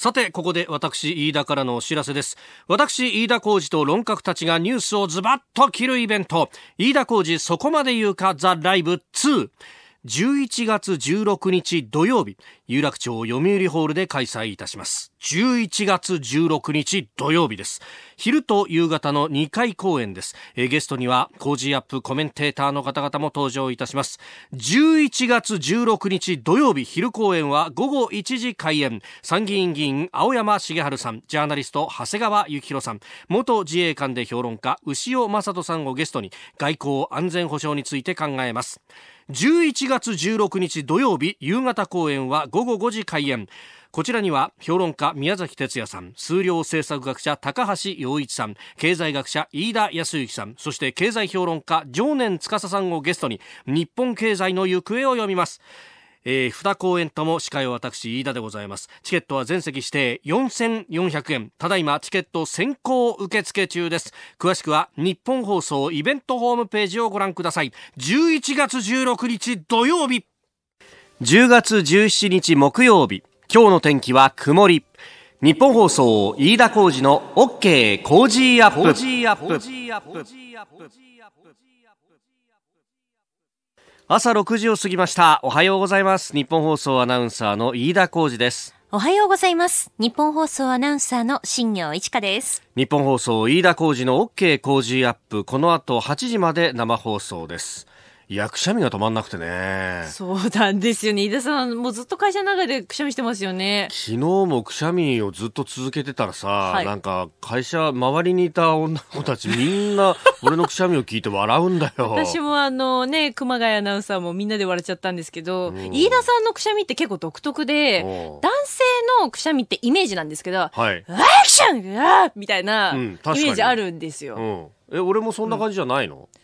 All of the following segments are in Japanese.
さて、ここで私、飯田からのお知らせです。私、飯田浩二と論客たちがニュースをズバッと切るイベント、飯田浩二そこまで言うか、ザ・ライブ2。11月16日土曜日、有楽町読売ホールで開催いたします。11月16日土曜日です。昼と夕方の2回公演です。えー、ゲストには、コージーアップコメンテーターの方々も登場いたします。11月16日土曜日、昼公演は午後1時開演。参議院議員、青山茂春さん、ジャーナリスト、長谷川幸宏さん、元自衛官で評論家、牛尾正人さんをゲストに、外交安全保障について考えます。11月16日土曜日夕方公演は午後5時開演こちらには評論家宮崎哲也さん数量政策学者高橋洋一さん経済学者飯田康之さんそして経済評論家常年司さんをゲストに日本経済の行方を読みますえー、2公演とも司会は私飯田でございますチケットは全席指定4400円ただいまチケット先行受付中です詳しくは日本放送イベントホームページをご覧ください11月16日土曜日10月17日木曜日今日の天気は曇り日本放送飯田浩二の OK 工事アップ朝6時を過ぎましたおはようございます日本放送アナウンサーの飯田浩二ですおはようございます日本放送アナウンサーの新業一華です日本放送飯田浩二の OK 工事アップこの後8時まで生放送ですやくしゃみが止まんなくてねそうなんですよね飯田さんもうずっと会社の中でくしゃみしてますよね昨日もくしゃみをずっと続けてたらさ、はい、なんか会社周りにいた女の子たちみんな 俺のくしゃみを聞いて笑うんだよ私もあのね熊谷アナウンサーもみんなで笑っちゃったんですけど、うん、飯田さんのくしゃみって結構独特で男性のくしゃみってイメージなんですけど、はい、アクションみたいなイメージあるんですよ、うんえ俺もそんな感じじゃないの、うん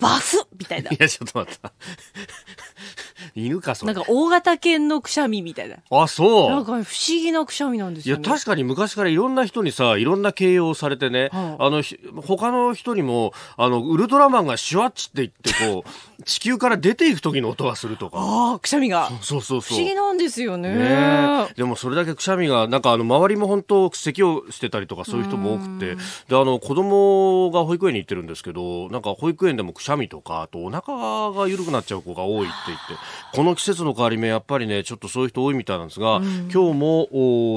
バスみたいな。いや、ちょっと待った。犬か、それ。なんか大型犬のくしゃみみたいな。あ、そう。なんか不思議なくしゃみなんですよ、ね、いや、確かに昔からいろんな人にさ、いろんな形容されてね、はあの、他の人にも、あの、ウルトラマンがシュワッチって言って、こう、地球から出ていく時の音がするとか。ああ、くしゃみが。そうそうそう。不思議なんですよね。ねでもそれだけくしゃみが、なんかあの、周りも本当、咳をしてたりとか、そういう人も多くて。で、あの、子供が保育園に行ってるんですけど、なんか保育園でもくしゃみシャとか、あとお腹が緩くなっちゃう子が多いって言って、この季節の変わり目、やっぱりね、ちょっとそういう人多いみたいなんですが、うん、今日も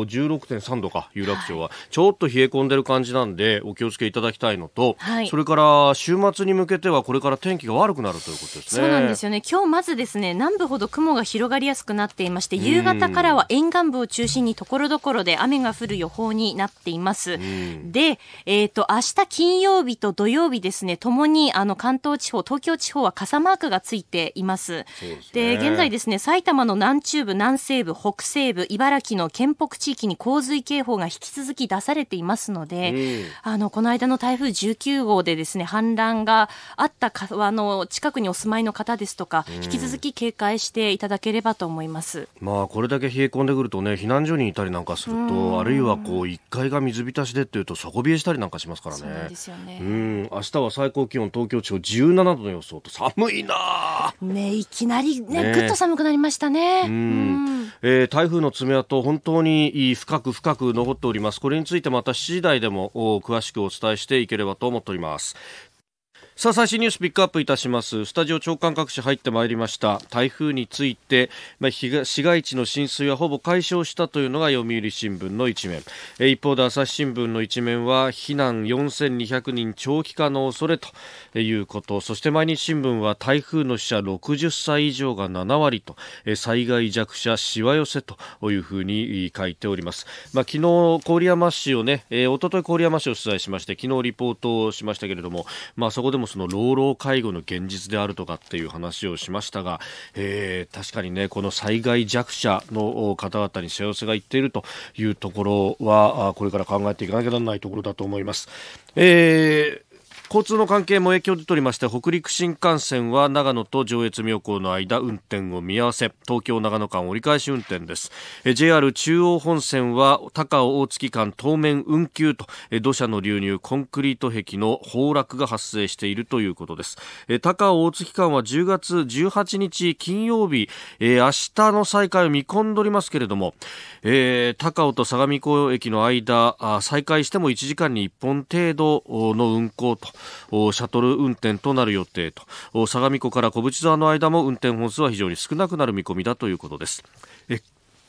16.3度か、有楽町は、ちょっと冷え込んでる感じなんで、お気をつけいただきたいのと、はい、それから週末に向けては、これから天気が悪くなるということですね。そうなんですよね。今日まずですね、南部ほど雲が広がりやすくなっていまして、夕方からは沿岸部を中心にところどころで雨が降る予報になっています。で、えっ、ー、と、明日金曜日と土曜日ですね、ともにあの関東地方、東京地方は傘マークがついています。で、ね、現在ですね、埼玉の南中部、南西部、北西部、茨城の県北地域に洪水警報が引き続き出されていますので、うん、あの、この間の台風19号でですね、氾濫があった川の近くにお住まいの方ですとか、うん、引き続き警戒していただければと思います。まあ、これだけ冷え込んでくるとね、避難所にいたりなんかすると、うん、あるいはこう、1階が水浸しでっていうと、底冷えしたりなんかしますからね。そうですよね。うん、明日は最高気温東京地方17度の予想と寒いなねいきなりね、ね、ぐっと寒くなりましたね。うんえー、台風の爪痕、本当に深く深く残っております。これについてまた次第でも詳しくお伝えしていければと思っております。さあ最新ニュースピックアップいたしますスタジオ長官各市入ってまいりました台風について、まあ、市街地の浸水はほぼ解消したというのが読売新聞の一面え一方で朝日新聞の一面は避難4200人長期化の恐れということそして毎日新聞は台風の死者60歳以上が7割とえ災害弱者しわ寄せというふうに書いております、まあ、昨日郡山市をね、えー、一昨日郡山市を取材しまして昨日リポートをしましたけれども、まあ、そこでももその老老介護の現実であるとかっていう話をしましたが、えー、確かにね、この災害弱者の方々に幸せがいっているというところは、これから考えていかなきゃならないところだと思います。えー交通の関係も影響でとりまして北陸新幹線は長野と上越妙高の間運転を見合わせ東京長野間折り返し運転です JR 中央本線は高尾大月間当面運休と土砂の流入コンクリート壁の崩落が発生しているということです高尾大月間は10月18日金曜日明日の再開を見込んでおりますけれども、高尾と相模湖駅の間再開しても1時間に1本程度の運行とシャトル運転となる予定と相模湖から小淵沢の間も運転本数は非常に少なくなる見込みだということです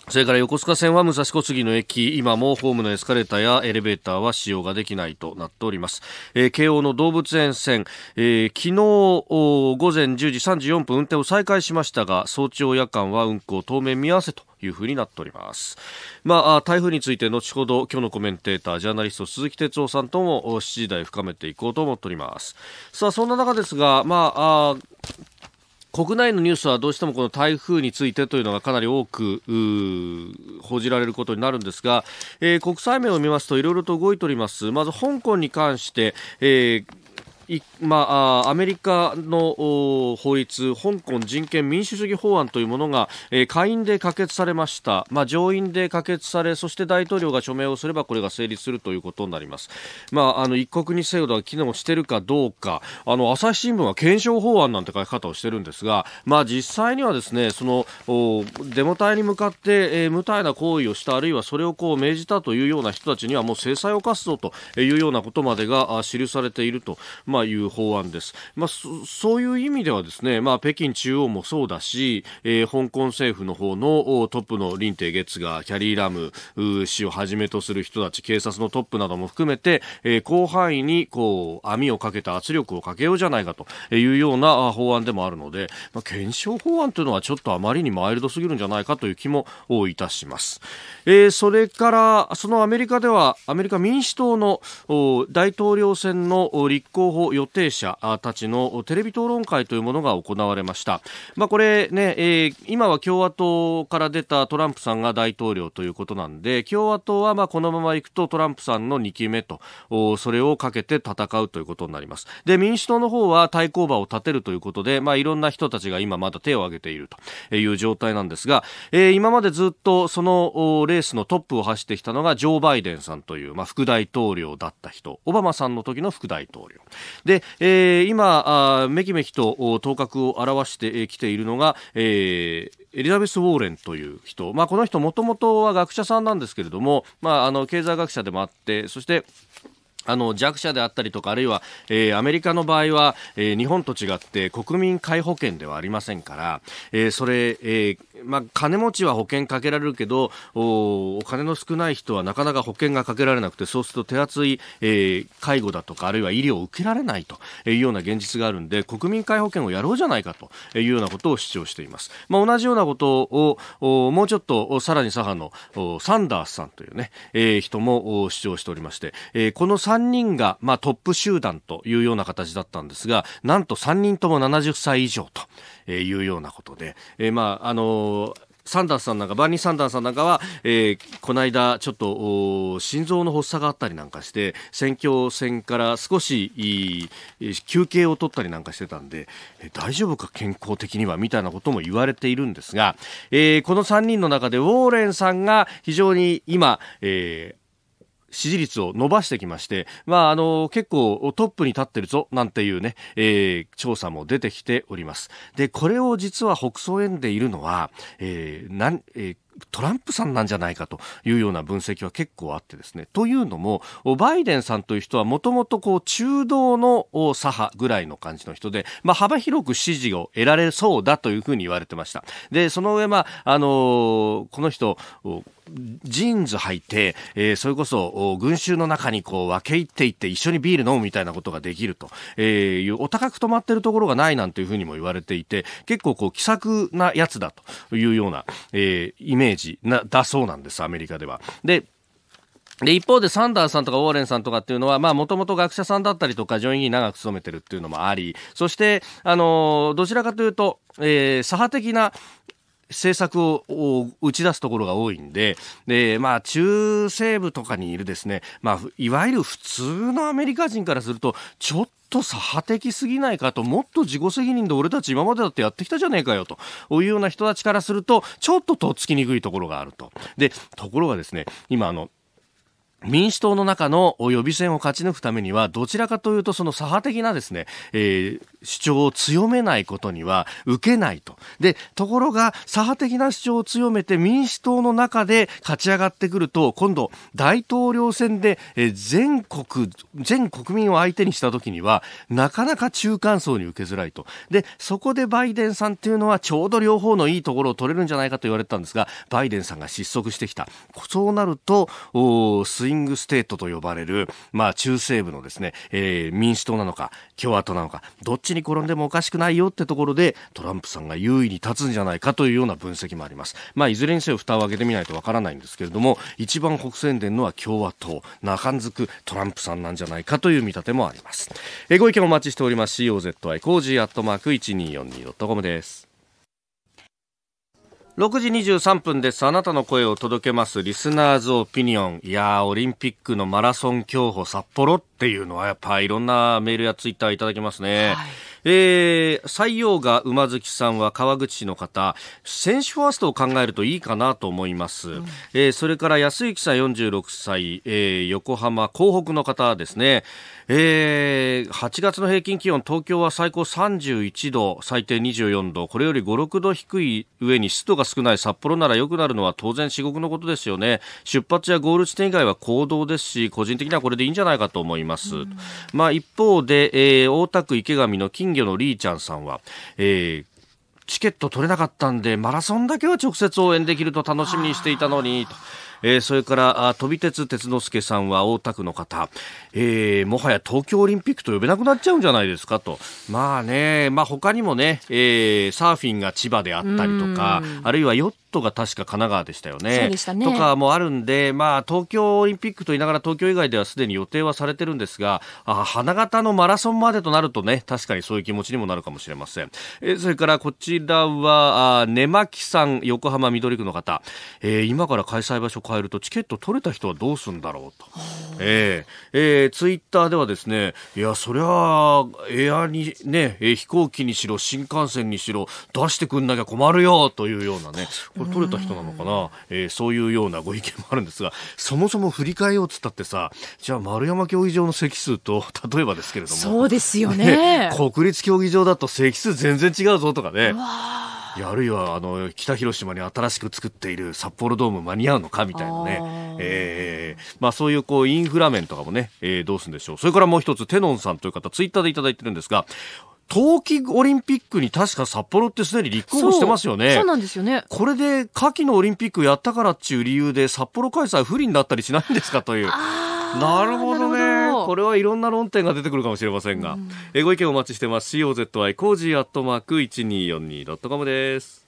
それから横須賀線は武蔵小杉の駅、今もホームのエスカレーターやエレベーターは使用ができないとなっております。えー、慶応の動物園線、えー、昨日午前10時34分運転を再開しましたが、早朝夜間は運行当面見合わせというふうになっております。まあ、台風について後ほど今日のコメンテーター、ジャーナリスト鈴木哲夫さんとも7時台深めていこうと思っております。さあ、そんな中ですが、まあ、あ国内のニュースはどうしてもこの台風についてというのがかなり多く報じられることになるんですが、えー、国際面を見ますといろいろと動いておりますまず香港に関して、えーまあ、アメリカの法律香港人権民主主義法案というものが、えー、下院で可決されました、まあ、上院で可決されそして大統領が署名をすればこれが成立するということになります、まあ、あの一国二制度が機能しているかどうかあの朝日新聞は検証法案なんて書き方をしているんですが、まあ、実際にはですねそのデモ隊に向かって、えー、無体な行為をしたあるいはそれをこう命じたというような人たちにはもう制裁を科すぞというようなことまでが記されていると。まあ、いう法案です。まあ、そういう意味ではですね、まあ、北京中央もそうだし、えー、香港政府の方のトップの林鄭月がキャリー・ラム氏をはじめとする人たち、警察のトップなども含めて、えー、広範囲にこう網をかけた圧力をかけようじゃないかというような法案でもあるので、まあ、検証法案というのはちょっとあまりにマイルドすぎるんじゃないかという気もいたします。えー、それから、そのアメリカでは、アメリカ民主党の大統領選の立候補行予定者たちのテレビ討論会というものが行われました。まあ、これね、えー、今は共和党から出たトランプさんが大統領ということなんで、共和党はまあこのままいくとトランプさんの2期目と、それをかけて戦うということになります。で、民主党の方は対抗馬を立てるということで、まあ、いろんな人たちが今まだ手を挙げているという状態なんですが、えー、今までずっとそのレースのトップを走ってきたのがジョー・バイデンさんという、まあ、副大統領だった人、オバマさんの時の副大統領。で、えー、今めきめきと頭角を現してきているのが、えーエリザベス・ウォーレンという人、まあ、この人もともとは学者さんなんですけれども、まあ、あの経済学者でもあってそしてあの弱者であったりとかあるいは、えー、アメリカの場合は、えー、日本と違って国民皆保険ではありませんから、えー、それ、えまあ、金持ちは保険かけられるけどお金の少ない人はなかなか保険がかけられなくてそうすると手厚い、え介護だとかあるいは医療を受けられないというような現実があるんで国民皆保険をやろうじゃないかというようなことを主張しています、まあ、同じようなことをもうちょっとさらに左派のサンダースさんというね、え人も主張しておりまして、えこのサ3人が、まあ、トップ集団というような形だったんですが、なんと3人とも70歳以上というようなことで、えー、まあ、あのーサンダースさんなんか、バーニー・サンダースさんなんかは、えー、この間、ちょっと、心臓の発作があったりなんかして、選挙戦から少し、休憩を取ったりなんかしてたんで、えー、大丈夫か、健康的には、みたいなことも言われているんですが、えー、この3人の中で、ウォーレンさんが非常に今、えー、支持率を伸ばしてきまして、まあ、あの、結構トップに立ってるぞ、なんていうね、えー、調査も出てきております。で、これを実は北総園でいるのは、えー、なん、えートランプさんなんじゃないかというような分析は結構あってですね。というのも、バイデンさんという人はもともとこう中道の左派ぐらいの感じの人で、まあ幅広く支持を得られそうだというふうに言われてました。で、その上、まあ、あのー、この人、ジーンズ履いて、えー、それこそ群衆の中にこう分け入っていって一緒にビール飲むみたいなことができると、えー、いうお高く泊まってるところがないなんていうふうにも言われていて結構こう気さくなやつだというような、えー、イメージなだそうなんですアメリカでは。でで、一方でサンダーさんとかオーレンさんとかっていうのは、まもともと学者さんだったりとか、上院議員長く務めてるっていうのもあり、そして、あのー、どちらかというと、えー、左派的な、政策を打ち出すところが多いんで、で、まあ、中西部とかにいるですね、まあ、いわゆる普通のアメリカ人からすると、ちょっとと左派的すぎないかと、もっと自己責任で俺たち今までだってやってきたじゃねえかよというような人たちからすると、ちょっととっつきにくいところがあると。で、ところがですね、今あの、民主党の中の予備選を勝ち抜くためには、どちらかというと、その左派的なですね、えー、主張を強めないことには受けないと。で、ところが、左派的な主張を強めて民主党の中で勝ち上がってくると、今度、大統領選で、えー、全国、全国民を相手にした時には、なかなか中間層に受けづらいと。で、そこでバイデンさんっていうのは、ちょうど両方のいいところを取れるんじゃないかと言われたんですが、バイデンさんが失速してきた。そうなると、リングステートと呼ばれる、まあ、中西部のですね、えー、民主党なのか共和党なのかどっちに転んでもおかしくないよってところでトランプさんが優位に立つんじゃないかというような分析もあります、まあ、いずれにせよ蓋を開けてみないとわからないんですけれども一番北宣伝のは共和党中んずくトランプさんなんじゃないかという見立てもあります、えー、ご意見お待ちしております COZY コージーアットマーク 1242.com です6時23分です。あなたの声を届けます。リスナーズオピニオン。いやー、オリンピックのマラソン競歩札幌っていうのは、やっぱいろんなメールやツイッターいただきますね。はいえー、採用が馬月さんは川口市の方、選手ファーストを考えるといいかなと思います。うん、えー、それから安幸さん46歳、えー、横浜、港北の方ですね。えー、8月の平均気温、東京は最高31度、最低24度、これより5、6度低い上に湿度が少ない札幌なら良くなるのは当然、至極のことですよね、出発やゴール地点以外は行動ですし、個人的にはこれでいいんじゃないかと思います。うん、まあ、一方で、えー、大田区池上の金魚のりーちゃんさんは、えー、チケット取れなかったんで、マラソンだけは直接応援できると楽しみにしていたのに、と。えー、それから飛び鉄鉄之助さんは大田区の方、えー、もはや東京オリンピックと呼べなくなっちゃうんじゃないですかとまあね、まあ、他にもね、えー、サーフィンが千葉であったりとかあるいはヨットが確か神奈川でしたよね。ねとかもあるんで、まあ、東京オリンピックと言いながら東京以外ではすでに予定はされてるんですがあ花形のマラソンまでとなるとね確かにそういう気持ちにもなるかもしれません。えそれからこちらは根巻さん横浜緑区の方、えー、今から開催場所変えるとチケット取れた人はどうするんだろうと、えーえー、ツイッターではですねいやそりゃエアにね飛行機にしろ新幹線にしろ出してくんなきゃ困るよというようなねこれ取れた人なのかな、えー、そういうようなご意見もあるんですがそもそも振り替えようっつったってさじゃあ丸山競技場の席数と例えばですけれどもそうですよね国立競技場だと席数全然違うぞとかね。いやあるいはあの北広島に新しく作っている札幌ドーム間に合うのかみたいなね、ーえーまあ、そういうこうインフラ面とかもね、えー、どうするんでしょうそれからもう一つテノンさんという方ツイッターでいただいてるんですが冬季オリンピックに確か札幌ってすでに立候補してますよね。そうなんですよね。これで夏季のオリンピックやったからっていう理由で札幌開催不利になったりしないんですかという。なるほどね。これはいろんな論点が出てくるかもしれませんが、うん、えご意見お待ちしてます COZY コージーアットマーク一二四二ドットコムです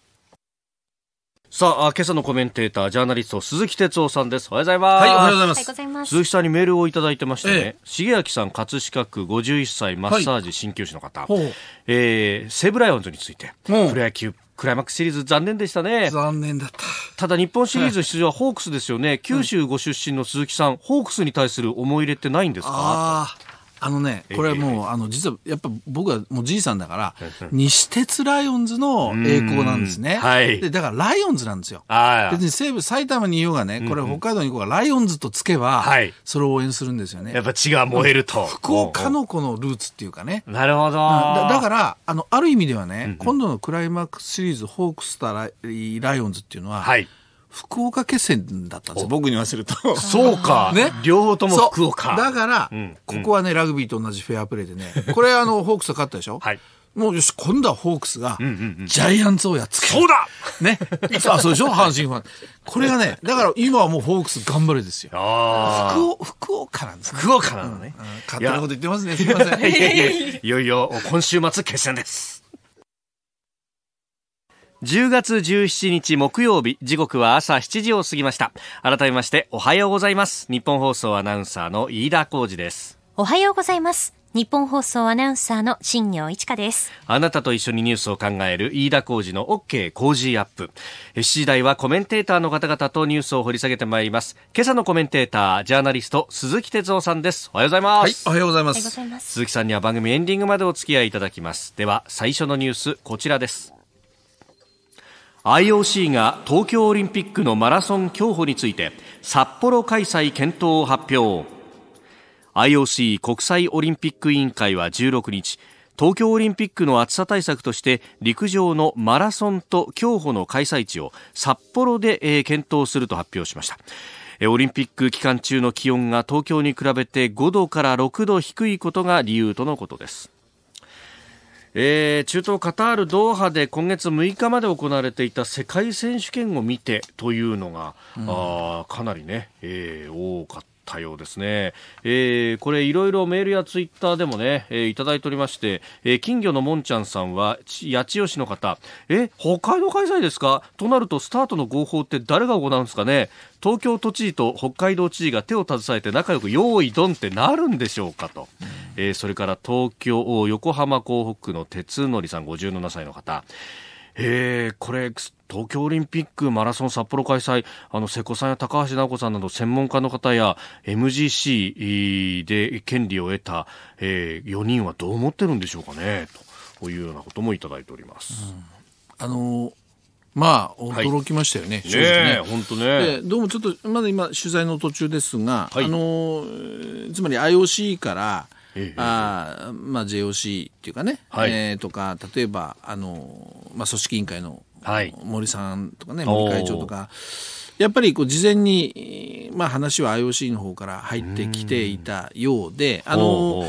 さあ今朝のコメンテータージャーナリスト鈴木哲夫さんですおはようございます、はい、おはようございます鈴木さんにメールをいただいてましてね、重明さん葛飾区51歳マッサージ鍼灸師の方、はい、えー、西武ライオンズについてプロ野球クライマックスシリーズ残念でしたね残念だったただ日本シリーズ出場はホークスですよね、はい、九州ご出身の鈴木さん、ホークスに対する思い入れってないんですかあのね、これもう、あの、実は、やっぱ僕はもうじいさんだから、西鉄ライオンズの栄光なんですね。はい。で、だからライオンズなんですよ。別に西武、埼玉にいようがね、これ北海道に行こうが、ライオンズとつけば、はい。それを応援するんですよね。やっぱ血が燃えると。福岡のこのルーツっていうかね。なるほど、だ。から、あの、ある意味ではね、今度のクライマックスシリーズ、ホークスターライオンズっていうのは、はい。福岡決戦だったんですよ、僕に言わせると。そうか。ね。両方とも福岡。だから、ここはね、ラグビーと同じフェアプレーでね、これあの、ホークス勝ったでしょはい。もうよし、今度はホークスが、ジャイアンツをやっつける。そうだね。さ あ、そうでしょ阪神ファン。これがね、だから今はもうホークス頑張れですよ。福福岡なんです福岡なのね、うんう勝手なこと言ってますね。すいません。いよいよ、今週末決戦です。10月17日木曜日、時刻は朝7時を過ぎました。改めましておはようございます。日本放送アナウンサーの飯田浩二です。おはようございます。日本放送アナウンサーの新業一華です。あなたと一緒にニュースを考える飯田浩二の OK 工事アップ。7時台はコメンテーターの方々とニュースを掘り下げてまいります。今朝のコメンテーター、ジャーナリスト、鈴木哲夫さんです。おはようございます。はい、おはようございます。鈴木さんには番組エンディングまでお付き合いいただきます。では、最初のニュース、こちらです。IOC が東京オリンピックのマラソン競歩について札幌開催検討を発表 IOC 国際オリンピック委員会は16日東京オリンピックの暑さ対策として陸上のマラソンと競歩の開催地を札幌で、え検討すると発表しましたオリンピック期間中の気温が東京に比べて5度から6度低いことが理由とのことですえー、中東カタール・ドーハで今月6日まで行われていた世界選手権を見てというのが、うん、あかなりね、えー、多かった。対応ですね、えー、これいろいろメールやツイッターでもね、えー、いただいておりまして、えー、金魚のもんちゃんさんは八千代市の方え北海道開催ですかとなるとスタートの合法って誰が行うんですかね東京都知事と北海道知事が手を携えて仲良く用意ドンってなるんでしょうかと、えー、それから東京横浜港北区の鉄則さん57歳の方えー、これ東京オリンピックマラソン札幌開催、あの瀬古さんや高橋尚子さんなど専門家の方や MGC で権利を得た、えー、4人はどう思ってるんでしょうかねというようなこともいただいております。うん、あのまあ、驚きましたよね、はい、ね本当ね。どうもちょっと、まだ今、取材の途中ですが、はい、あの、つまり IOC から、ええ、あまあ、JOC っていうかね、はい、えー、とか例えばあの、まあ、組織委員会のはい、森さんとかね森会長とか。やっぱりこう事前に、まあ、話は IOC の方から入ってきていたようで、うあの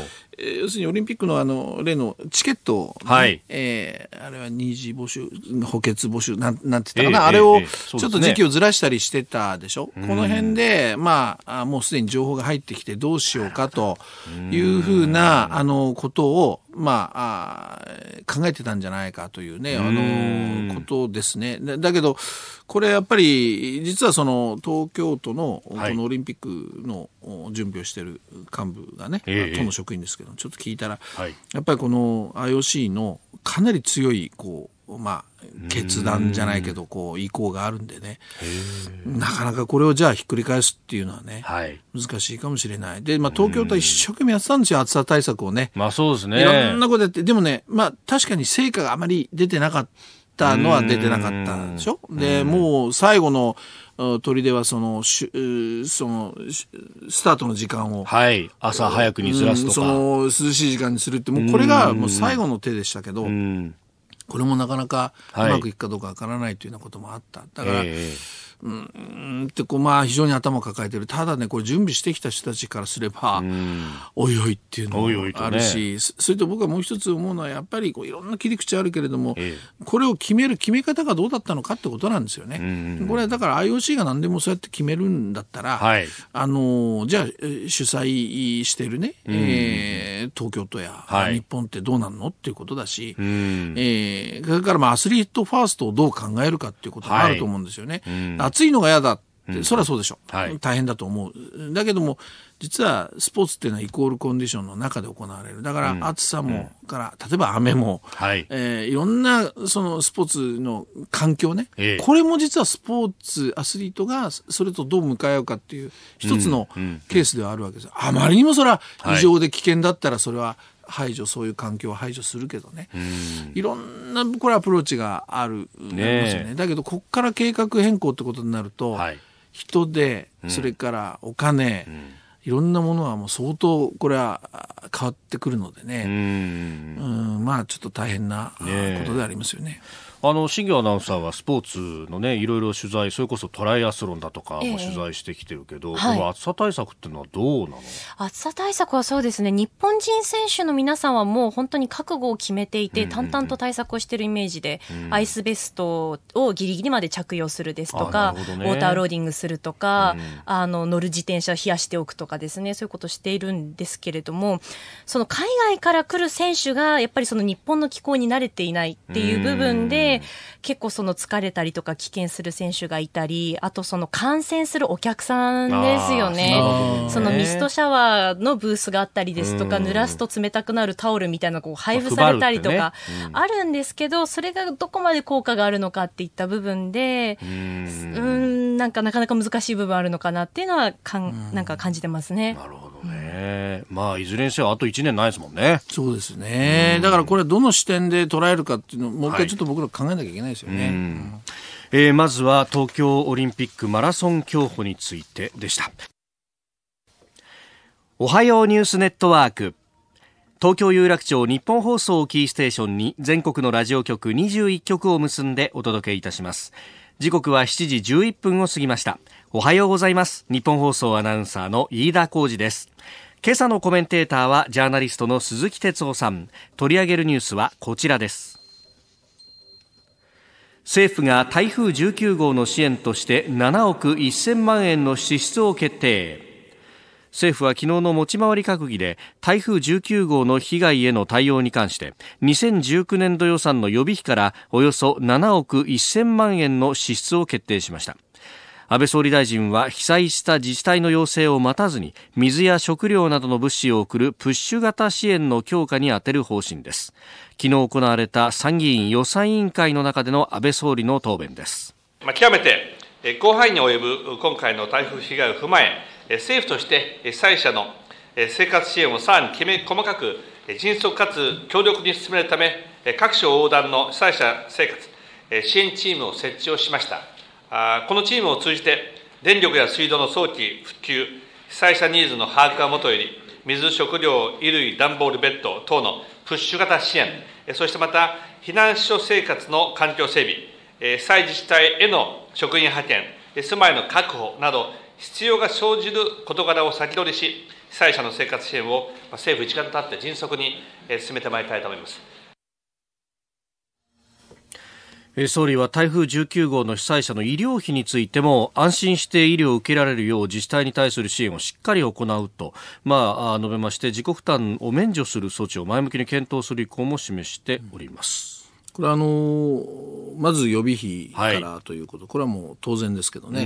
要するにオリンピックのあの例のチケット、ね、はいえー、あれは二次募集、補欠募集なんなんて言ったかな、えー、あれをちょっと時期をずらしたりしてたでしょ、この辺で、まあ、もうすでに情報が入ってきてどうしようかというふうなあのことをまあ考えてたんじゃないかというね、あの、ことですね。だけど、これやっぱり、実はその、東京都の、このオリンピックの準備をしている幹部がね、はい、都の職員ですけど、ちょっと聞いたら、はい、やっぱりこの IOC のかなり強い、こう、まあ、決断じゃないけど、こう、意向があるんでね。なかなかこれをじゃあひっくり返すっていうのはね、はい、難しいかもしれない。で、まあ、東京都は一生懸命やってたんですよ、暑さ対策をね。まあ、そうですね。いろんなことやって、でもね、まあ、確かに成果があまり出てなかったのは出てなかったんでしょで、もう最後の、ではそのしそのスタートの時間を、はい、朝早くにずらすとか、うん、その涼しい時間にするってもうこれがもう最後の手でしたけど。これもなかなかうまくいくかどうかわからないというようなこともあった。だから、えーうんってこうまあ非常に頭抱えてるただねこれ準備してきた人たちからすれば、おいおいっていうのもあるし、ね、それと僕はもう一つ思うのはやっぱりこういろんな切り口あるけれども、ええ、これを決める決め方がどうだったのかってことなんですよね。これだから IOC が何でもそうやって決めるんだったら、はい、あのじゃあ主催してるね、うえー、東京都や、はい、日本ってどうなんのっていうことだし、うえーえー、それからまあアスリートファーストをどう考えるかっていうこともあると思うんですよね。はいうん、暑いのが嫌だって、そりゃそうでしょ、うはい、大変だと思う。だけども、実はスポーツっていうのはイコールコンディションの中で行われる。だから暑さも、うん、から、例えば雨も、はい、えー、いろんなそのスポーツの環境ね、えこれも実はスポーツ、アスリートがそれとどう向かい合うかっていう一つのケースではあるわけです。あまりにもそれは異常で危険だったらそれは排除そういう環境を排除するけどね、いろんなこれアプローチがあるねねだけどここから計画変更ってことになると、はい、人で、それからお金、うんうんいろんなものはもう相当これは変わってくるのでね、うんまあちょっと大変なことでありますよね。ねあの新業アナウンサーはスポーツのねいろいろ取材それこそトライアスロンだとかも取材してきてるけど、ええ暑さ対策っていうのはどうなの暑さ対策はそうですね日本人選手の皆さんはもう本当に覚悟を決めていて、うんうん、淡々と対策をしているイメージで、うん、アイスベストをギリギリまで着用するですとか、ね、ウォーターローディングするとか、うん、あの乗る自転車を冷やしておくとかですねそういうことをしているんですけれどもその海外から来る選手がやっぱりその日本の気候に慣れていないっていう部分で、うん結構その疲れたりとか危険する選手がいたり、あとその感染するお客さんですよね。そのミストシャワーのブースがあったりですとか、濡らすと冷たくなるタオルみたいなこう配布されたりとか、あるんですけど、それがどこまで効果があるのかっていった部分で、うん、なんかなかなか難しい部分あるのかなっていうのはかん、なんか感じてますね。なるほどね、まあいずれにせよあと1年ないですもんねそうですねだからこれどの視点で捉えるかっていうのをもう一回ちょっと僕ら考えなきゃいけないですよね、はいうん、えー、まずは東京オリンピックマラソン競歩についてでしたおはようニュースネットワーク東京有楽町日本放送キーステーションに全国のラジオ局21局を結んでお届けいたします時刻は7時11分を過ぎましたおはようございます日本放送アナウンサーの飯田浩二です今朝のコメンテーターはジャーナリストの鈴木哲夫さん取り上げるニュースはこちらです政府が台風19号の支援として7億1000万円の支出を決定政府は昨日の持ち回り閣議で台風19号の被害への対応に関して2019年度予算の予備費からおよそ7億1000万円の支出を決定しました安倍総理大臣は被災した自治体の要請を待たずに水や食料などの物資を送るプッシュ型支援の強化に充てる方針です昨日行われた参議院予算委員会の中での安倍総理の答弁です極めて広範囲に及ぶ今回の台風被害を踏まえ政府として被災者の生活支援をさらにきめ細かく迅速かつ強力に進めるため各省横断の被災者生活支援チームを設置をしましたこのチームを通じて、電力や水道の早期復旧、被災者ニーズの把握はもとより、水、食料、衣類、段ボール、ベッド等のプッシュ型支援、そしてまた、避難所生活の環境整備、被災自治体への職員派遣、住まいの確保など、必要が生じる事柄を先取りし、被災者の生活支援を政府一丸となって迅速に進めてまいりたいと思います。総理は台風19号の被災者の医療費についても安心して医療を受けられるよう自治体に対する支援をしっかり行うと、まあ、述べまして自己負担を免除する措置を前向きに検討する意向も示しております。これはあのまず予備費からということ、はい、これはもう当然ですけどね、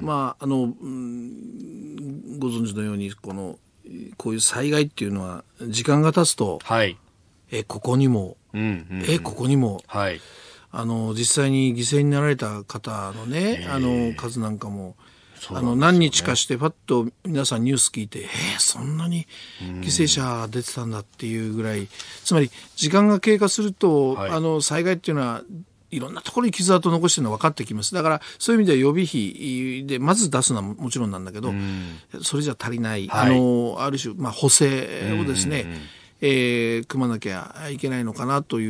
まあ、あのご存知のようにこの、こういう災害っていうのは、時間が経つと、はい、えここにも、うんうんうん、えここにも、はいあの実際に犠牲になられた方のねあの数なんかも。ね、あの何日かしてパッと皆さんニュース聞いて、えー、そんなに犠牲者出てたんだっていうぐらい、つまり時間が経過すると、はい、あの災害っていうのはいろんなところに傷跡残してるのは分かってきます。だから、そういう意味では予備費で、まず出すのはもちろんなんだけど、それじゃ足りない、はい、あの、ある種、まあ、補正をですね、えー、組まなきゃいけないのかなとい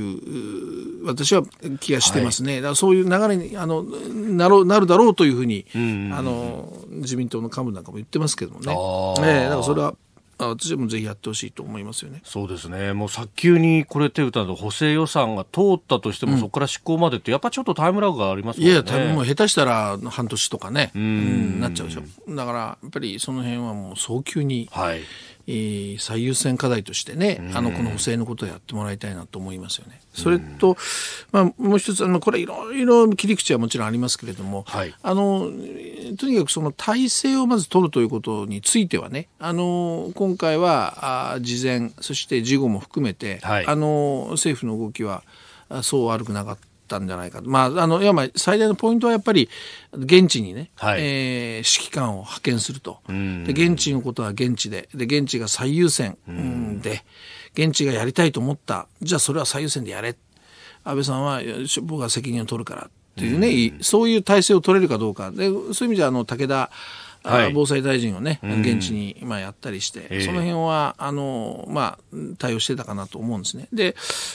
う私は気がしてますね、はい、だからそういう流れにあのなろなるだろうというふうに、うんうんうん、あの自民党の幹部なんかも言ってますけどもね。えー、だからそれは私もぜひやってほしいと思いますよね。そうですね。もう早急にこれ手打たの補正予算が通ったとしても、うん、そこから執行までって、やっぱちょっとタイムラグがありますもんね。いや、多分もう下手したら半年とかね、うんなっちゃうでしょ。だから、やっぱりその辺はもう早急に、はい、え最優先課題としてね、あの、この補正のことをやってもらいたいなと思いますよね。それと、まあ、もう一つ、あの、これいろいろ切り口はもちろんありますけれども、はい、あの、とにかくその体制をまず取るということについてはね、あの、今回は、あ事前、そして事後も含めて、はい、あの、政府の動きは、そう悪くなかった。ったんじゃないかまあ、あの、いや最大のポイントはやっぱり、現地にね、はい、えー、指揮官を派遣すると。で、現地のことは現地で、で、現地が最優先で、現地がやりたいと思った、じゃあそれは最優先でやれ。安倍さんは、僕は責任を取るから。というね、そういう体制を取れるかどうか。で、そういう意味では、あの、武田はい、防災大臣をね、現地に今やったりして、うん、その辺は、あの、まあ、対応してたかなと思うんですね。で、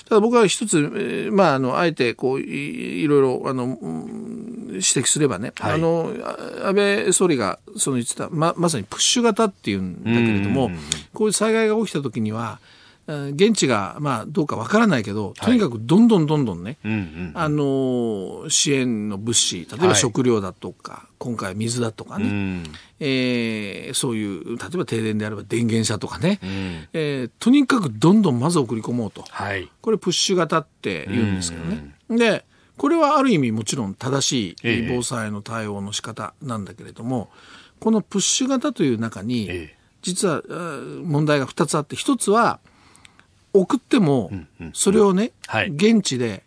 ただ僕は一つ、まあ、あの、あえて、こうい、いろいろ、あの、指摘すればね、はい、あの、安倍総理が、その言ってた、ま、まさにプッシュ型っていうんだけれども、うんこういう災害が起きた時には、現地が、まあ、どうかわからないけど、とにかくどんどんどんどんね、あの、支援の物資、例えば食料だとか、今回水だとかね、えそういう、例えば停電であれば電源車とかね、えとにかくどんどんまず送り込もうと、はい、これプッシュ型って言うんですけどね。で、これはある意味もちろん正しい防災の対応の仕方なんだけれども、このプッシュ型という中に、実は問題が2つあって、1つは、送っても、それをね、現地で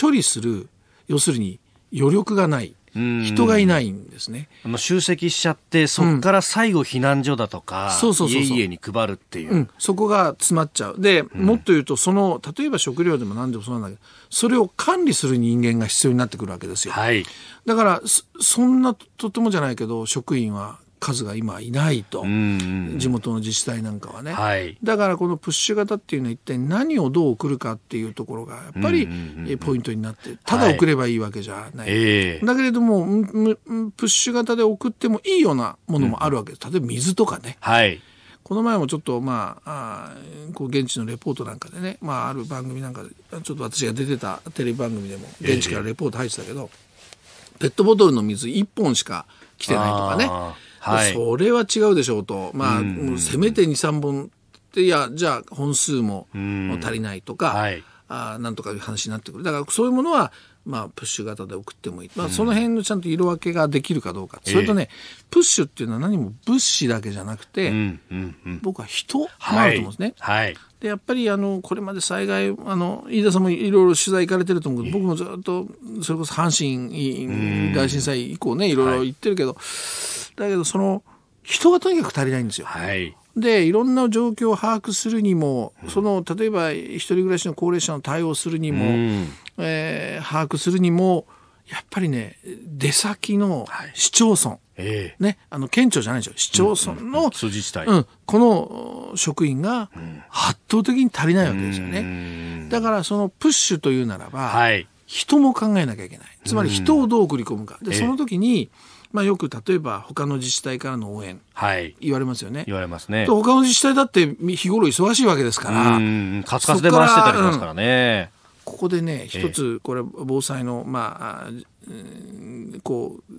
処理する、要するに余力がない。人がいないんですね。あの集積しちゃって、そこから最後避難所だとか、そうそうそう家々に配るっていう、うん、そこが詰まっちゃう。で、もっと言うと、その、例えば食料でも何でもそうなんだけど、それを管理する人間が必要になってくるわけですよ。はい、だから、そんなとてもじゃないけど、職員は数が今いないと、地元の自治体なんかはね、はい、だからこのプッシュ型っていうのは一体何をどう送るかっていうところがやっぱりポイントになってただ送ればいいわけじゃない、はい、だけれどもプッシュ型で送ってもいいようなものもあるわけです、例えば水とかね、はい、この前もちょっと、まあ、あこう現地のレポートなんかでね、まあ、ある番組なんかで、ちょっと私が出てたテレビ番組でも、現地からレポート入ってたけど、ええ、ペットボトルの水1本しか来てないとかね。はい、それは違うでしょうと、まあ、せめて2、3本て、いや、じゃあ本数も足りないとか、あなんとかいう話になってくる。だからそういうものはまあ、プッシュ型で送ってもいい、まあ、その辺のちゃんと色分けができるかどうか、うん、それとね、ええ、プッシュっていうのは何も物資だけじゃなくて、うんうんうん、僕は人もあると思うんですね。はい、はいでやっぱりあのこれまで災害あの飯田さんもいろいろ取材行かれてると思うけど、僕もずっとそれこそ阪神大震災以降ねいろいろ言ってるけど、はい、だけどその人がとにかく足りないんですよ。はい、でいろんな状況を把握するにもその例えば一人暮らしの高齢者の対応するにも、うん、えー、把握するにもやっぱりね出先の市町村、はいえー、ね、あの県庁じゃないでしょ市町村の、うんうん、自治体、うん、この職員が圧倒的に足りないわけですよね。だからそのプッシュというならば、はい、人も考えなきゃいけないつまり人をどう送り込むか。でその時に、えーまあ、よく例えば他の自治体からの応援、はい、言われますよね。言われますね。と他の自治体だって日頃忙しいわけですから。うん、カツカツで回してたりしますからね。ここでね、一つ、これ、防災の、まあ、うん、こう、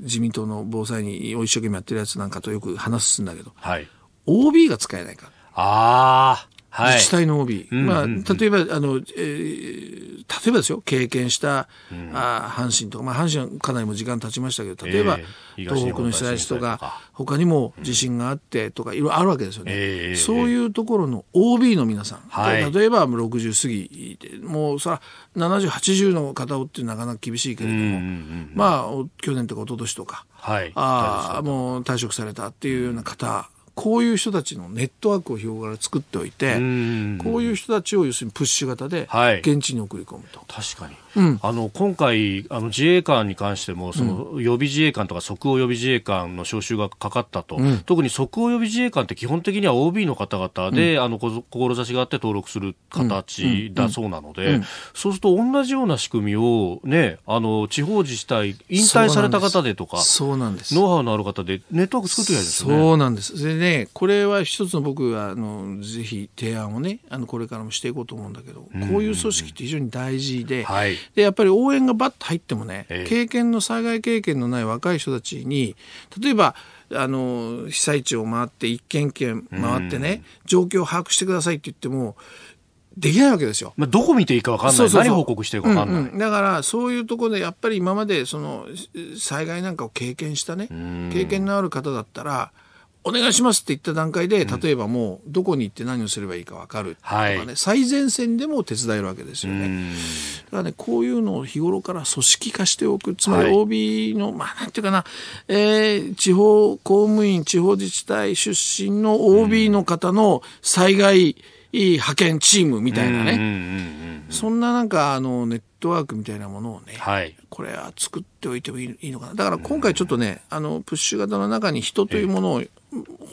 自民党の防災にお一生懸命やってるやつなんかとよく話すんだけど、はい、OB が使えないか。ああ。自治体の OB、まあ、例えば、あの、えー、例えばですよ、経験した、うん、あ阪神とか、まあ、阪神はかなりも時間経ちましたけど、例えば、えー、東北の被災地とか、他にも地震があってとか、いろいろあるわけですよね、えー、そういうところの OB の皆さん、例えば60過ぎ、もうさ、70、80の方をってなかなか厳しいけれども、うんうんうん、まあ、去年とか一昨年とか、はい、あもう退職されたっていうような方こういう人たちのネットワークを広がから作っておいて、こういう人たちを要するにプッシュ型で現地に送り込むと。はい、確かに、うん、あの今回あの自衛官に関してもその予備自衛官とか即応予備自衛官の招集がかかったと、うん、特に即応予備自衛官って基本的には OB の方々で、うん、あの志があって登録する形だそうなので、そうすると同じような仕組みをねあの地方自治体引退された方でとかそうなんですノウハウのある方でネットワーク作ってるじゃいですね、そうなんです。でねねこれは一つの僕はあのぜひ提案をねあのこれからもしていこうと思うんだけどこういう組織って非常に大事ではい、でやっぱり応援がバッと入ってもね、ええ、経験の災害経験のない若い人たちに例えばあの被災地を回って一軒一軒回ってね、状況を把握してくださいって言ってもできないわけですよ。まあ、どこ見ていいか分かんない。そうそうそう何報告していいか分かんない。うんうん、だから、そういうところで、やっぱり今まで、その、災害なんかを経験したね、経験のある方だったら、お願いしますって言った段階で、例えばもう、どこに行って何をすればいいか分かるとかね、はい、最前線でも手伝えるわけですよね。だからね、こういうのを日頃から組織化しておく、つまり OB の、はい、まあ、なんていうかな、えー、地方公務員、地方自治体出身の OB の方の災害、うんいい派遣チームみたいなねそんななんかあのネットワークみたいなものをね、はい、これは作っておいてもいいのかなだから今回ちょっとね、あのプッシュ型の中に人というものを、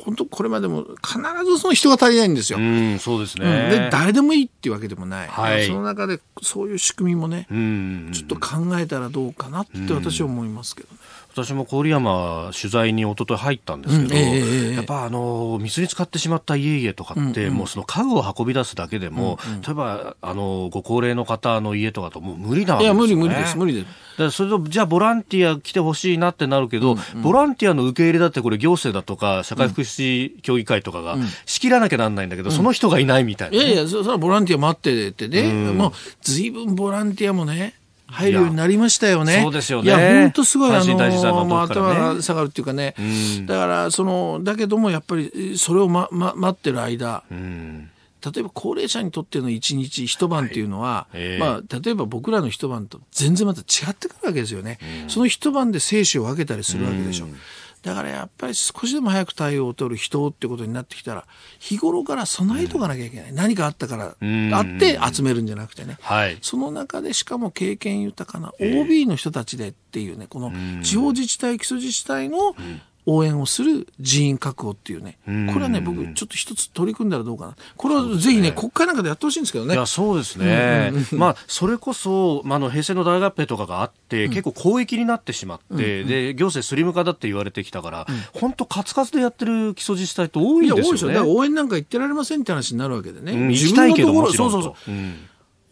本当これまでも必ずその人が足りないんですよ。うんそうですね、うん、で誰でもいいっていうわけでもない、はい、その中でそういう仕組みもね、うんちょっと考えたらどうかなって私は思いますけどね。私も郡山取材に一昨日入ったんですけど、うんえー、やっぱあの水に浸かってしまった家々とかって、うんうん、もうその家具を運び出すだけでも、うんうん、例えばあのご高齢の方の家とかともう無理なわけですよ、ね、いや無理無理です無理ですだそれとじゃあボランティア来てほしいなってなるけど、うんうん、ボランティアの受け入れだってこれ行政だとか社会福祉協議会とかが仕切らなきゃなんないんだけど、うん、その人がいないみたいな、ね、いやいやそれはボランティア待っててね、うん、もう随分ボランティアもね入るようになりましたよね。そうですよね。いや、本当すごい、あの、まあ、頭が下がるっていうかね、うん、だから、その、だけども、やっぱり、それを、まま、待ってる間、うん例えば高齢者にとっての一日一晩っていうのは、はいえー、まあ、例えば僕らの一晩と全然また違ってくるわけですよね。うん、その一晩で生死を分けたりするわけでしょ。うんだからやっぱり少しでも早く対応を取る人ってことになってきたら、日頃から備えとかなきゃいけない。うん、何かあったから、あって集めるんじゃなくてね。はい、その中でしかも経験豊かな OB の人たちでっていうね、この地方自治体、基礎自治体の、うん応援をする人員確保っていうね、これはね、僕、ちょっと一つ取り組んだらどうかな、これはぜひね、ね国会なんかでやってほしいんですけどね。いやそうですね、まあ、それこそ、まあ、の平成の大合併とかがあって、結構広域になってしまって、うんで行政スリム化だって言われてきたから、本、当、かカツカツでやってる基礎自治体って多いんですよね。よね応援なんか行ってられませんって話になるわけでね。うん、行きたいけどそうそうそう、うん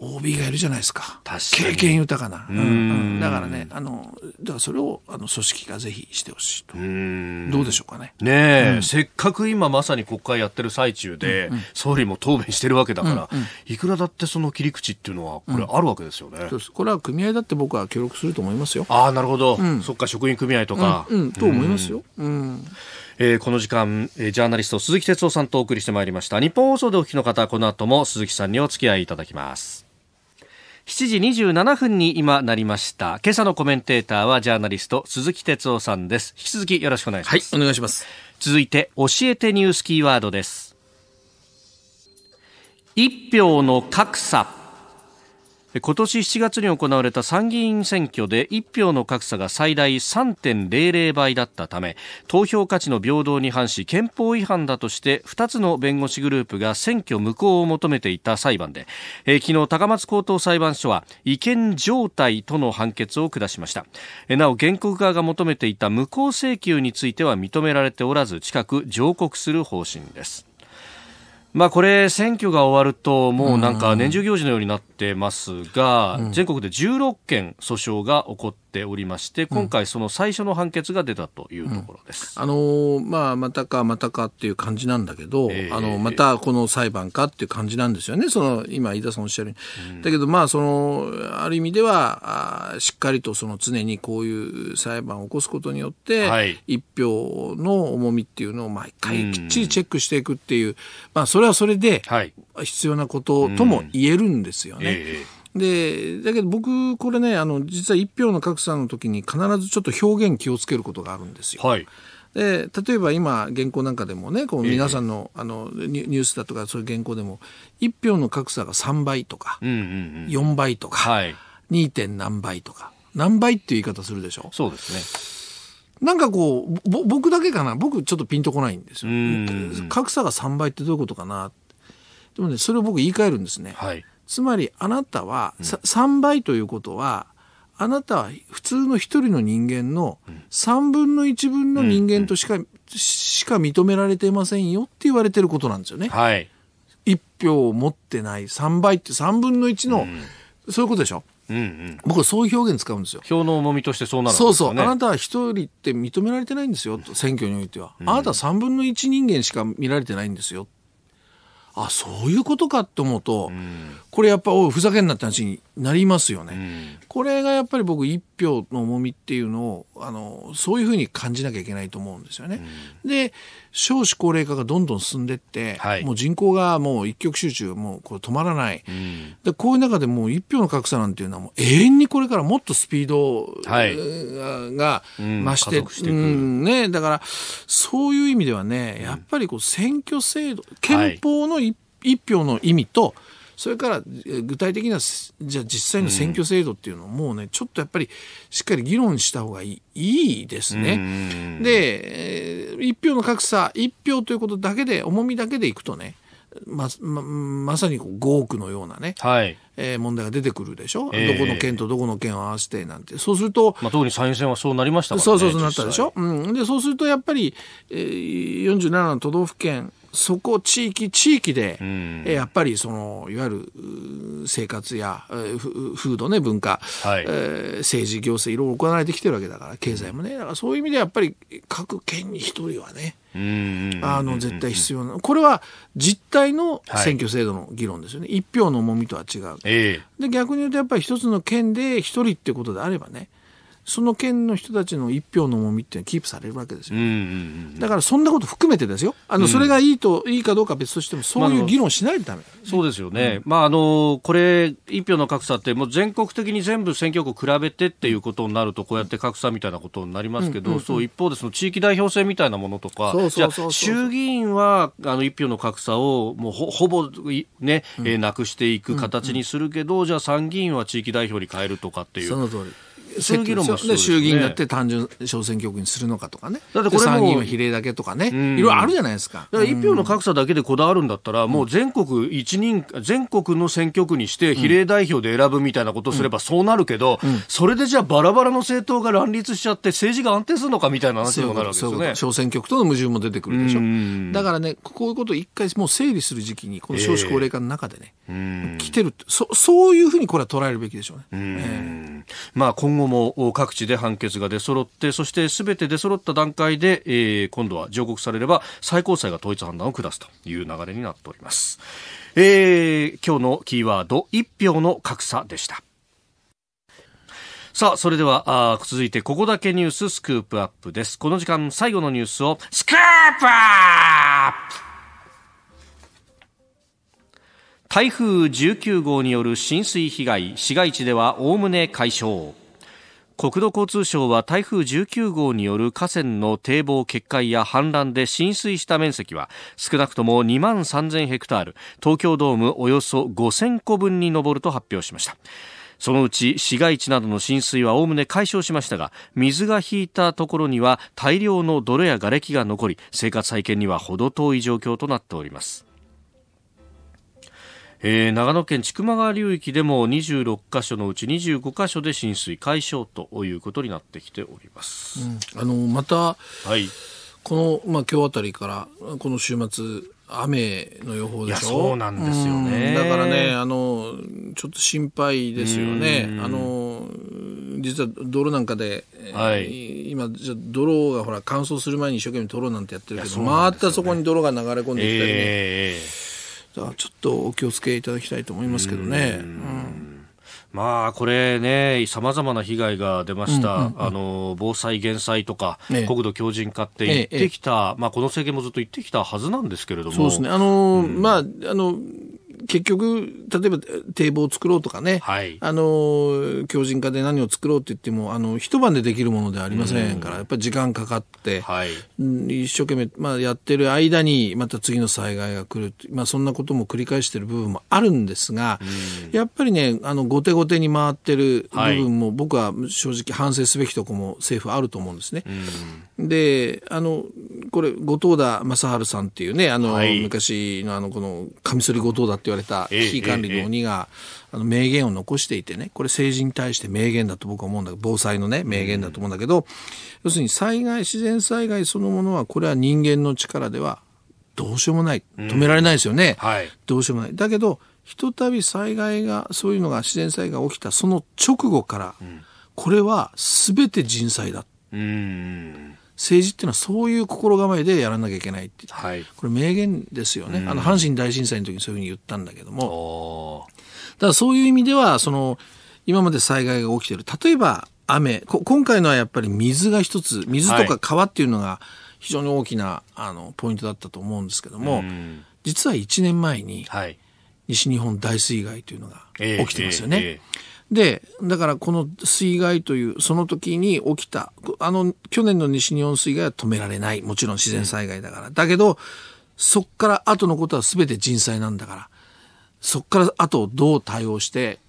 OB がいるじゃないですか経験豊かな、うん、だからねあのだからそれをあの組織がぜひしてほしいとどうでしょうかねね、うん、せっかく今まさに国会やってる最中で、うんうん、総理も答弁してるわけだから、うんうん、いくらだってその切り口っていうのはこれあるわけですよね、これは組合だって僕は協力すると思いますよああなるほど、そっか職員組合とか、と思いますよ、うんえー、この時間、えー、ジャーナリスト鈴木哲夫さんとお送りしてまいりました日本放送でお聞きの方この後も鈴木さんにお付き合いいただきます7時27分に今なりました今朝のコメンテーターはジャーナリスト鈴木哲夫さんです引き続きよろしくお願いします、はい、お願いします続いて教えてニュースキーワードです一票の格差今年7月に行われた参議院選挙で1票の格差が最大3.00倍だったため投票価値の平等に反し憲法違反だとして2つの弁護士グループが選挙無効を求めていた裁判で、えー、昨日高松高等裁判所は違憲状態との判決を下しました、えー、なお原告側が求めていた無効請求については認められておらず近く上告する方針ですまあこれ、選挙が終わると、もうなんか年中行事のようになってますが、全国で16件訴訟が起こってておりまして、今回その最初の判決が出たというところです。うん、あのー、まあ、またかまたかっていう感じなんだけど、えー、あの、またこの裁判かっていう感じなんですよね。その、今、飯田さんおっしゃるように。うん、だけど、まあ、その、ある意味では、あしっかりとその常にこういう裁判を起こすことによって、はい、一票の重みっていうのを毎回きっちりチェックしていくっていう、うん、まあ、それはそれで、必要なこととも言えるんですよね。えーで、だけど僕、これね、あの、実は一票の格差の時に必ずちょっと表現気をつけることがあるんですよ。はい。で例えば今、原稿なんかでもね、こう皆さんのえー、あのニュースだとか、そういう原稿でも、1票の格差が3倍とか、うんうんうん、4倍とか、はい、2. 点何倍とか、何倍っていう言い方するでしょ。そうですねなんかこう、ぼ僕だけかな、僕ちょっとピンとこないんですよ。格差が3倍ってどういうことかな。でもね、それを僕言い換えるんですね。はい、つまりあなたは、う3倍ということは、あなたは普通の一人の人間の3分の1分の人間としか、しか認められていませんよって言われてることなんですよね。はい。1票を持ってない3倍って3分の1の、そういうことでしょ。うんうん、僕はそういう表現使うんですよ。票の重みとしてそうなるんですね。そうそう。あなたは一人って認められてないんですよ、選挙においては。あなたは3分の1人間しか見られてないんですよあそういうことかって思うと、うん、これやっぱおふざけんなって話になりますよね、うん、これがやっぱり僕一票の重みっていうのをあのそういうふうに感じなきゃいけないと思うんですよね。うん、で少子高齢化がどんどん進んでって、はい、もう人口がもう一極集中もうこれ止まらない、うん、でこういう中でもう一票の格差なんていうのはもう永遠にこれからもっとスピードが、はい、が増して,、うんしてね、だからそういう意味ではねやっぱりこう選挙制度憲法の一、一票の意味とそれから具体的なじゃ実際の選挙制度っていうのをもうね、ちょっとやっぱりしっかり議論した方がいいいいですね。で、一票の格差、一票ということだけで、重みだけでいくとね、まままさにこ5億のようなね、はいえー、問題が出てくるでしょ、えー、どこの県とどこの県を合わせてなんて、そうすると、まあ、特に参院選はそうなりましたからね、そうそうそうなったでしょ、うん、でそうするとやっぱり、えー、47の都道府県そこ地域地域で、うん、やっぱりそのいわゆる生活や風土ね文化、はいえー、政治行政いろいろ行われてきてるわけだから経済もねだからそういう意味でやっぱり各県に一人はねあの絶対必要なこれは実態の選挙制度の議論ですよね、はい、一票の重みとは違う、えー、で逆に言うとやっぱり一つの県で一人ってことであればねその県の人たちの一票の重みってキープされるわけですよ、うんうんうん、だからそんなこと含めてですよ、あの、それがいいと、いいかどうか別としても、そういう議論しないとダメ、まあ、そうですよね、うん、まああの、これ、一票の格差って、もう全国的に全部選挙区比べてっていうことになると、こうやって格差みたいなことになりますけど、うんうんうん、そう一方で、その地域代表制みたいなものとか、そうそう衆議院はあの一票の格差をもうほぼね、えー、なくしていく形にするけど、じゃあ参議院は地域代表に変えるとかっていう。その通りその議論も、ね、衆議院だって単純小選挙区にするのかとかね。だってこれ参議院は比例だけとかね、いろいろあるじゃないですか。だから一票の格差だけでこだわるんだったら、うん、もう全国一人、全国の選挙区にして比例代表で選ぶみたいなことをすればそうなるけど、うんうん、それでじゃあバラバラの政党が乱立しちゃって政治が安定するのかみたいな話にもなるわけですよね。小選挙区との矛盾も出てくるでしょ。だからね、こういうことを一回もう整理する時期に、この少子高齢化の中でね、えー、来てるそ、そういうふうにこれは捉えるべきでしょうね。うえーまあ、今後も各地で判決が出揃ってそして全て出揃った段階で、えー、今度は上告されれば最高裁が統一判断を下すという流れになっております、えー、今日のキーワード1票の格差でしたさあ、それでは、あ続いて、ここだけニューススクープアップです。この時間、最後のニュースを、スクープアップ台風19号による浸水被害市街地ではおおむね解消国土交通省は台風19号による河川の堤防決壊や氾濫で浸水した面積は少なくとも2万3000ヘクタール東京ドームおよそ5000個分に上ると発表しましたそのうち市街地などの浸水はおおむね解消しましたが水が引いたところには大量の泥や瓦礫が残り生活再建には程遠い状況となっておりますえー、長野県千曲川流域でも26カ所のうち25カ所で浸水解消ということになってきております。うん、あのまた、はい、このまあ今日あたりからこの週末雨の予報でしょそうなんですよね、だからねあのちょっと心配ですよねあの実は泥なんかで、はい、今じゃ泥がほら乾燥する前に一生懸命取ろうなんてやってるけどまたそこに泥が流れ込んできたりね、えーだからちょっとお気をつけいただきたいと思いますけどね。まあこれね、さまざまな被害が出ました、うんうんうん、あの防災・減災とか、ええ、国土強靭化って言ってきた、え、まあ、この政権もずっと言ってきたはずなんですけれどもそうですね、あのうん、まあ、あの結局、例えば堤防を作ろうとかね、はい、あの、強靭化で何を作ろうって言っても、あの、一晩でできるものではありませんから、やっぱり時間かかって、はい、一生懸命、まあ、やってる間に、また次の災害が来る、まあ、そんなことも繰り返してる部分もあるんですが、やっぱりね、あの、後手後手に回ってる部分も、僕は正直反省すべきとこも政府あると思うんですね。で、あの、これ、後藤田正治さんっていうね、あの、はい、昔のあの、この、カミソリ後藤田って言われた危機管理の鬼が、あの名言を残していてね、これ政治に対して名言だと僕は思うんだけど、防災のね、名言だと思うんだけど、要するに災害、自然災害そのものは、これは人間の力ではどうしようもない。止められないですよね。はい、どうしようもない。だけど、ひとたび災害が、そういうのが自然災害が起きたその直後から、これは全て人災だ。うん政治っていうのはそういう心構えでやらなきゃいけないってはい、これ名言ですよね、うん、あの阪神大震災の時にそういうふうに言ったんだけどもただそういう意味ではその今まで災害が起きてる例えば雨こ今回のはやっぱり水が一つ水とか川っていうのが非常に大きな、あのポイントだったと思うんですけども、うん、実は1年前に、はい、西日本大水害というのが起きてますよね。えーえーでだからこの水害というその時に起きたあの去年の西日本水害は止められないもちろん自然災害だから、だけどそっから後のことは全て人災なんだからそっから後をどう対応して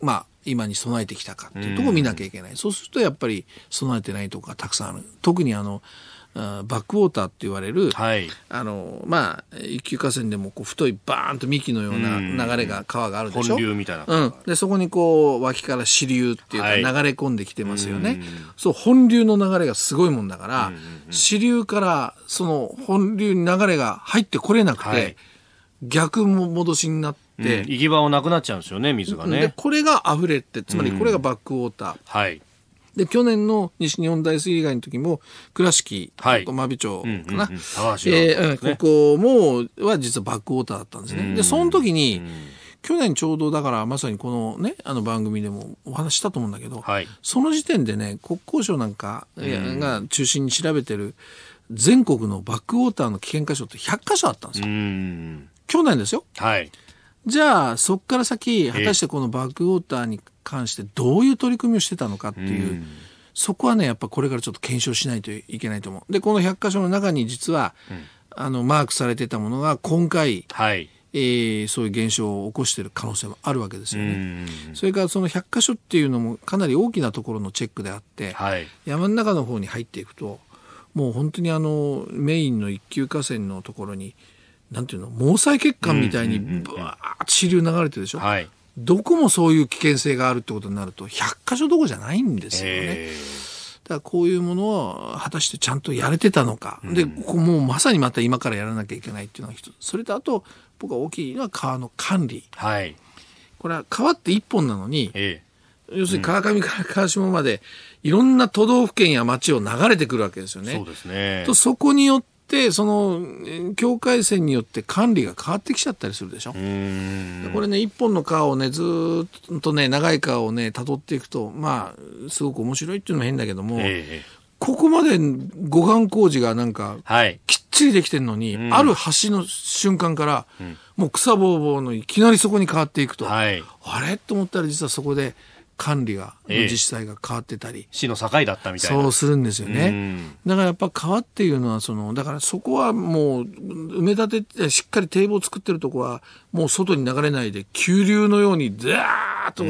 まあ今に備えてきたかっていうところを見なきゃいけない、そうするとやっぱり備えてないとこがたくさんある特にあのバックウォーターって言われる、はい、あのまあ、一級河川でもこう太いバーンと幹のような流れが、川があるでしょ本流みたいな、うん、でそこにこう脇から支流っていうか流れ込んできてますよね、はい、そう本流の流れがすごいもんだから、支流からその本流に流れが入ってこれなくて、はい、逆戻しになって。うん、行き場をなくなっちゃうんですよね、水がね。これが溢れて、つまりこれがバックウォーター。うん、はい。で、去年の西日本大水害の時も、倉敷、はい、真備町かな、うんうんうん、えーここも、は実はバックウォーターだったんですね。で、その時に、去年ちょうどだからまさにこのね、あの番組でもお話したと思うんだけど、はい、その時点でね、国交省なんかが中心に調べてる全国のバックウォーターの危険箇所って100箇所あったんですよ。去年ですよ。はい。じゃあ、そこから先、果たしてこのバックウォーターに関してどういう取り組みをしてたのかっていう、うん、そこはねやっぱこれからちょっと検証しないといけないと思う。でこの100箇所の中に実は、うん、あのマークされてたものが今回、はいえー、そういう現象を起こしてる可能性もあるわけですよね。それからその100箇所っていうのもかなり大きなところのチェックであって、はい、山の中の方に入っていくともう本当にあのメインの一級河川のところになんていうの毛細血管みたいにぶわーッと支流流れてるでしょ、どこもそういう危険性があるってことになると、100箇所どこじゃないんですよね。だからこういうものは果たしてちゃんとやれてたのか、うん、でここもうまさにまた今からやらなきゃいけないっていうのが一つそれとあと僕は大きいのは川の管理、はい、これは川って一本なのに、えー、要するに川上から川下までいろんな都道府県や町を流れてくるわけですよね。そうですねとそこによってってその境界線によって管理が変わってきちゃったりするでしょ。これね一本の川をねずっとね長い川をねたどっていくとまあすごく面白いっていうのは変だけども、えー、ここまで護岸工事がなんか、はい、きっちりできてるのに、うん、ある橋の瞬間から、うん、もう草ぼうぼうのいきなりそこに変わっていくと、はい、あれと思ったら実はそこで。管理が、ええ、自治体が変わってたり、市の境だったみたいなそうするんですよね、だからやっぱ川っていうのはそのだからそこはもう埋め立てしっかり堤防作ってるとこはもう外に流れないで急流のようにザーッと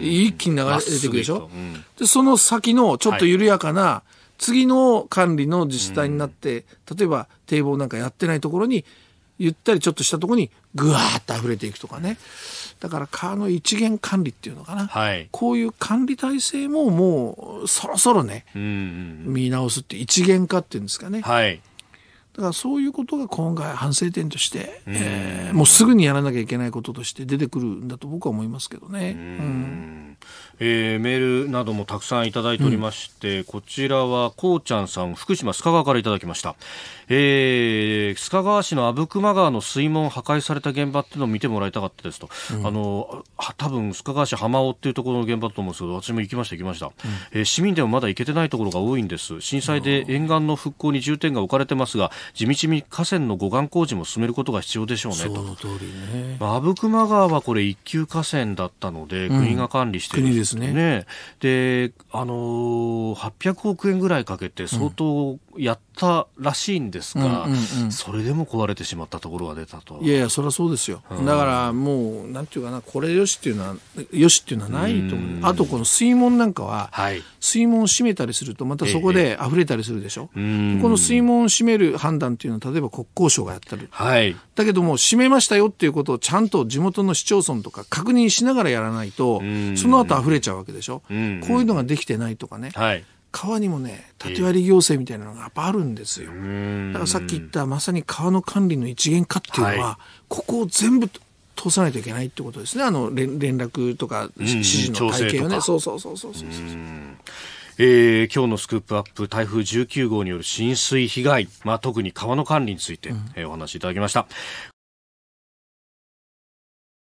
一気に流れていくでしょ、でその先のちょっと緩やかな、はい、次の管理の自治体になって、例えば堤防なんかやってないところにゆったりちょっとしたところにぐわーっと溢れていくとかね、だから川の一元管理っていうのかな、はい、こういう管理体制ももうそろそろね、うんうん、見直すって一元化っていうんですかね、はい、だからそういうことが今回反省点として、えー、もうすぐにやらなきゃいけないこととして出てくるんだと僕は思いますけどね。うん、えー、メールなどもたくさんいただいておりまして、うん、こちらはこうちゃんさん福島須賀川からいただきました、えーえー、須賀川市の阿武隈川の水門破壊された現場っていうのを見てもらいたかったですと、うん、あの多分須賀川市浜尾っていうところの現場だと思うんですけど、私も行きました、行きました、うん、えー、市民でもまだ行けてないところが多いんです、震災で沿岸の復興に重点が置かれてますが、地道に河川の護岸工事も進めることが必要でしょうねと、ねまあ、阿武隈川はこれ、一級河川だったので、国が管理してるんですね、うん、ねであのー、800億円ぐらいかけて、相当、やったらしいんですが、うんうんうん、それでも壊れてしまったところが出たといやいやそれはそうですよ、うん、だからもうなんていうかなこれよしっていうのはよしっていうのはないと思うあとこの水門なんかは、はい、水門を閉めたりするとまたそこで溢れたりするでしょ、えこの水門を閉める判断っていうのは例えば国交省がやったり、はい、だけども閉めましたよっていうことをちゃんと地元の市町村とか確認しながらやらないとその後溢れちゃうわけでしょこういうのができてないとかね、はい川にもね縦割り行政みたいなのがやっぱあるんですよ、えー、だからさっき言ったまさに川の管理の一元化っていうのは、はい、ここを全部通さないといけないってことですねあの連連絡とか指示の体系をね、うん、そうそうそうそうそうそうえー、今日のスクープアップ台風19号による浸水被害、まあ、特に川の管理について、えー、お話しいただきました。